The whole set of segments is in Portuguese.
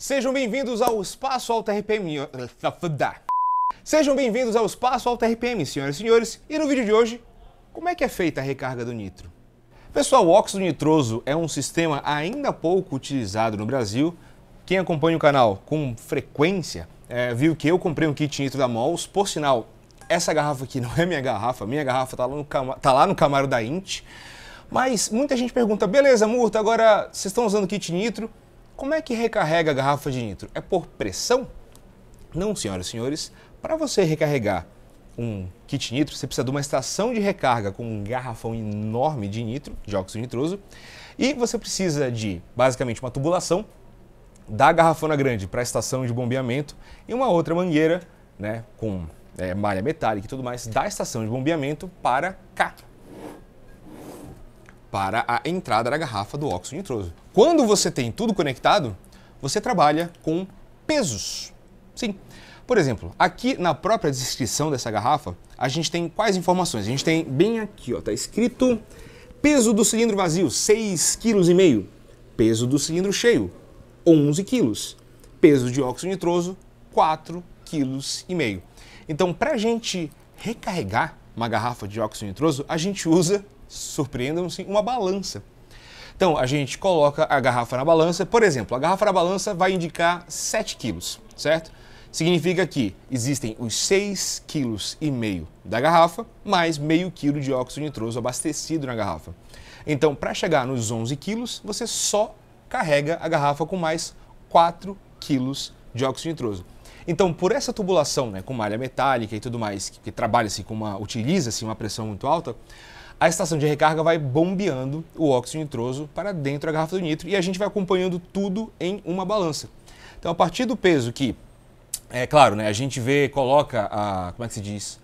Sejam bem-vindos ao Espaço Alta RPM. Sejam bem-vindos ao Espaço Alta RPM, senhoras e senhores. E no vídeo de hoje, como é que é feita a recarga do nitro? Pessoal, o óxido nitroso é um sistema ainda pouco utilizado no Brasil. Quem acompanha o canal com frequência é, viu que eu comprei um kit nitro da Mols. Por sinal, essa garrafa aqui não é minha garrafa, minha garrafa tá lá no, cam tá lá no Camaro da Int. Mas muita gente pergunta, beleza, Murta, agora vocês estão usando kit nitro? Como é que recarrega a garrafa de nitro? É por pressão? Não, senhoras e senhores. Para você recarregar um kit nitro, você precisa de uma estação de recarga com um garrafão enorme de nitro, de óxido nitroso, e você precisa de basicamente uma tubulação da garrafona grande para a estação de bombeamento e uma outra mangueira, né, com é, malha metálica e tudo mais, da estação de bombeamento para cá, para a entrada da garrafa do óxido nitroso. Quando você tem tudo conectado, você trabalha com pesos. Sim. Por exemplo, aqui na própria descrição dessa garrafa, a gente tem quais informações? A gente tem bem aqui, ó, tá escrito peso do cilindro vazio, 6,5 kg. Peso do cilindro cheio, 11 kg. Peso de óxido nitroso, 4,5 kg. Então, para a gente recarregar uma garrafa de óxido nitroso, a gente usa surpreendam-se, uma balança. Então, a gente coloca a garrafa na balança. Por exemplo, a garrafa na balança vai indicar 7 quilos, certo? Significa que existem os 6,5 quilos e meio da garrafa, mais meio quilo de óxido nitroso abastecido na garrafa. Então, para chegar nos 11 quilos, você só carrega a garrafa com mais 4 quilos de óxido nitroso. Então, por essa tubulação, né, com malha metálica e tudo mais, que, que trabalha-se com uma, utiliza-se uma pressão muito alta, a estação de recarga vai bombeando o óxido nitroso para dentro da garrafa do nitro e a gente vai acompanhando tudo em uma balança. Então, a partir do peso que, é claro, né, a gente vê, coloca a, como é que se diz?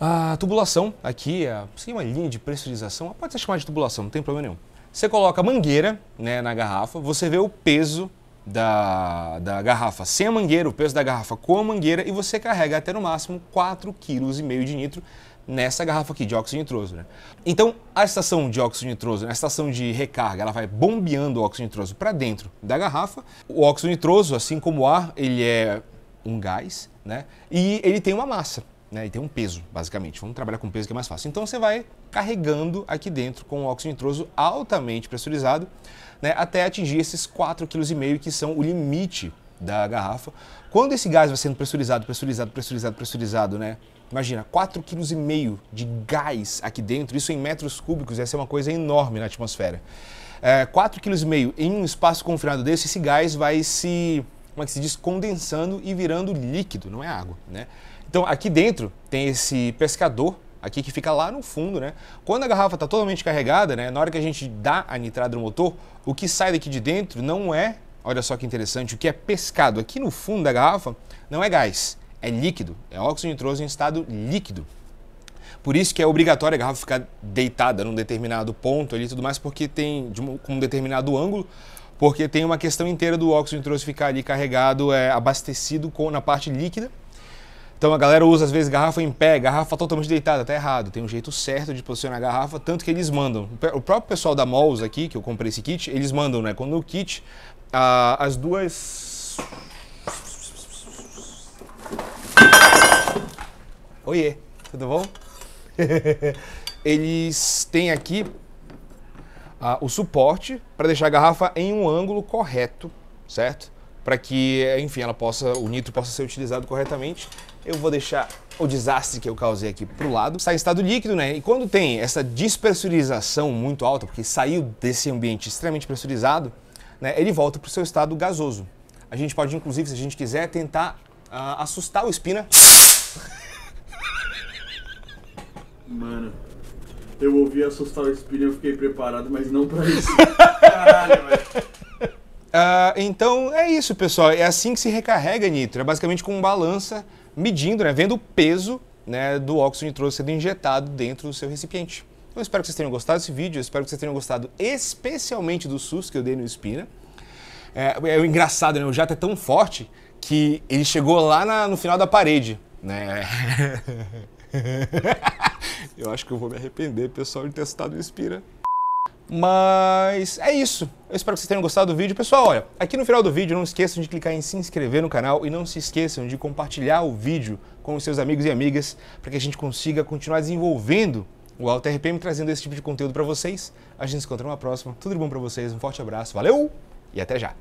A tubulação aqui, a, sei é uma linha de pressurização, pode ser chamada de tubulação, não tem problema nenhum. Você coloca a mangueira né, na garrafa, você vê o peso da, da garrafa sem a mangueira, o peso da garrafa com a mangueira e você carrega até no máximo 4,5 kg de nitro nessa garrafa aqui de óxido nitroso. Né? Então, a estação de óxido nitroso, a estação de recarga, ela vai bombeando o óxido nitroso para dentro da garrafa. O óxido nitroso, assim como o ar, ele é um gás, né? E ele tem uma massa né, e tem um peso, basicamente. Vamos trabalhar com peso que é mais fácil. Então você vai carregando aqui dentro com o óxido nitroso altamente pressurizado, né, até atingir esses 4,5 kg que são o limite da garrafa. Quando esse gás vai sendo pressurizado, pressurizado, pressurizado, pressurizado, né? Imagina, 4,5 kg de gás aqui dentro, isso em metros cúbicos, essa é uma coisa enorme na atmosfera. É, 4,5 kg em um espaço confinado desse, esse gás vai se, como é que se diz, condensando e virando líquido, não é água, né? Então aqui dentro tem esse pescador aqui que fica lá no fundo, né? Quando a garrafa está totalmente carregada, né? Na hora que a gente dá a nitrada no motor, o que sai daqui de dentro não é, olha só que interessante, o que é pescado aqui no fundo da garrafa não é gás, é líquido, é óxido nitroso em estado líquido. Por isso que é obrigatório a garrafa ficar deitada num determinado ponto ali e tudo mais, porque tem de um, com um determinado ângulo, porque tem uma questão inteira do óxido nitroso ficar ali carregado, é, abastecido com, na parte líquida então a galera usa às vezes garrafa em pé, garrafa totalmente deitada, tá errado. Tem um jeito certo de posicionar a garrafa, tanto que eles mandam. O próprio pessoal da Malls aqui, que eu comprei esse kit, eles mandam, né? Quando o kit, ah, as duas. Oiê, tudo bom? eles têm aqui ah, o suporte para deixar a garrafa em um ângulo correto, certo? para que, enfim, ela possa, o nitro possa ser utilizado corretamente. Eu vou deixar o desastre que eu causei aqui pro lado. Sai em estado líquido, né? E quando tem essa despressurização muito alta, porque saiu desse ambiente extremamente pressurizado, né, ele volta pro seu estado gasoso. A gente pode, inclusive, se a gente quiser, tentar uh, assustar o espina. Mano, eu ouvi assustar o espina e eu fiquei preparado, mas não para isso. Caralho, velho. Uh, então é isso, pessoal. É assim que se recarrega nitro. É basicamente com balança medindo, né, vendo o peso né, do óxido nitroso sendo injetado dentro do seu recipiente. Então, eu espero que vocês tenham gostado desse vídeo, eu espero que vocês tenham gostado especialmente do SUS que eu dei no Espina. É, é engraçado, né? O jato é tão forte que ele chegou lá na, no final da parede, né? eu acho que eu vou me arrepender, pessoal, de ter testado o Inspira. Mas é isso. Eu espero que vocês tenham gostado do vídeo. Pessoal, olha, aqui no final do vídeo não esqueçam de clicar em se inscrever no canal e não se esqueçam de compartilhar o vídeo com os seus amigos e amigas para que a gente consiga continuar desenvolvendo o AutoRPM trazendo esse tipo de conteúdo para vocês. A gente se encontra numa próxima. Tudo de bom para vocês, um forte abraço, valeu e até já!